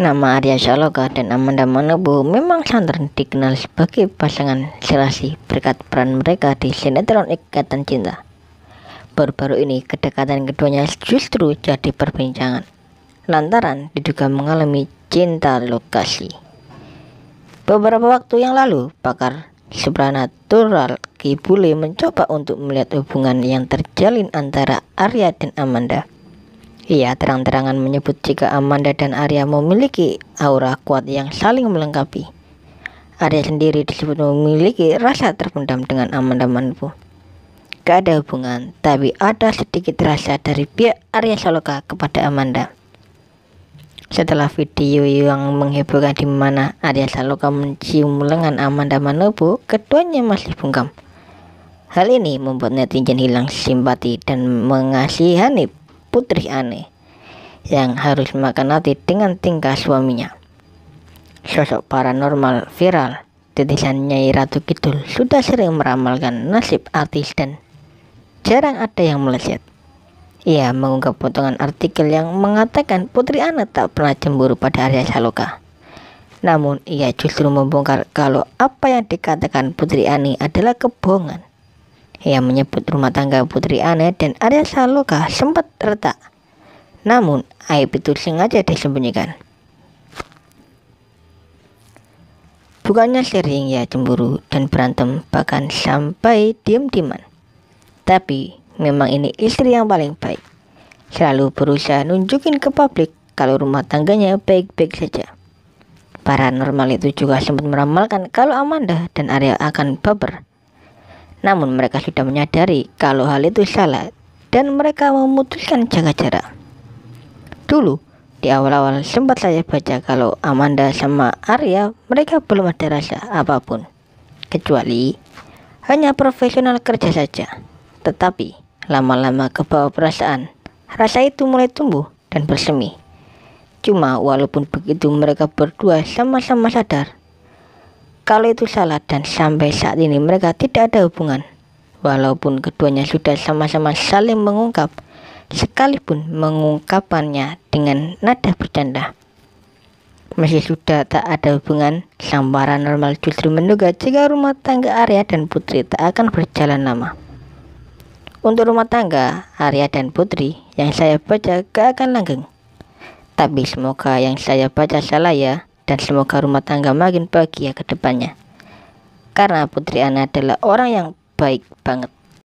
Nama Arya Saloka dan Amanda Manobo memang santer dikenal sebagai pasangan serasi berkat peran mereka di sinetron Ikatan Cinta. Baru-baru ini kedekatan keduanya justru jadi perbincangan lantaran diduga mengalami cinta lokasi. Beberapa waktu yang lalu, pakar supranatural Kibule mencoba untuk melihat hubungan yang terjalin antara Arya dan Amanda. Ia terang-terangan menyebut jika Amanda dan Arya memiliki aura kuat yang saling melengkapi. Arya sendiri disebut memiliki rasa terpendam dengan Amanda Manpo. Gak ada hubungan, tapi ada sedikit rasa dari pihak Arya Saloka kepada Amanda. Setelah video yang menghiburkan di mana Arya Saloka mencium lengan Amanda Manopo, keduanya masih bungkam. Hal ini membuat netizen hilang simpati dan mengasihani putri aneh yang harus makan nasi dengan tingkah suaminya. Sosok paranormal viral, titisan Nyai Ratu Kidul sudah sering meramalkan nasib artis dan jarang ada yang meleset. Ia mengunggah potongan artikel yang mengatakan Putri Ana tak pernah cemburu pada Arya Saloka. Namun ia justru membongkar kalau apa yang dikatakan Putri Ani adalah kebohongan. Ia menyebut rumah tangga Putri Ana dan Arya Saloka sempat retak namun, aib itu sengaja disembunyikan. Bukannya sering ya cemburu dan berantem bahkan sampai diam-diaman. Tapi memang ini istri yang paling baik. Selalu berusaha nunjukin ke publik kalau rumah tangganya baik-baik saja. Paranormal itu juga sempat meramalkan kalau Amanda dan Arya akan baper. Namun mereka sudah menyadari kalau hal itu salah dan mereka memutuskan jaga jarak dulu di awal-awal sempat saya baca kalau Amanda sama Arya mereka belum ada rasa apapun kecuali hanya profesional kerja saja tetapi lama-lama ke bawah perasaan rasa itu mulai tumbuh dan bersemi cuma walaupun begitu mereka berdua sama-sama sadar kalau itu salah dan sampai saat ini mereka tidak ada hubungan walaupun keduanya sudah sama-sama saling mengungkap sekalipun mengungkapannya dengan nada bercanda. masih sudah tak ada hubungan, sang normal justru menduga jika rumah tangga Arya dan Putri tak akan berjalan lama. Untuk rumah tangga Arya dan Putri yang saya baca gak akan langgeng. Tapi semoga yang saya baca salah ya, dan semoga rumah tangga makin bahagia ke depannya. Karena Putri Ana adalah orang yang baik banget.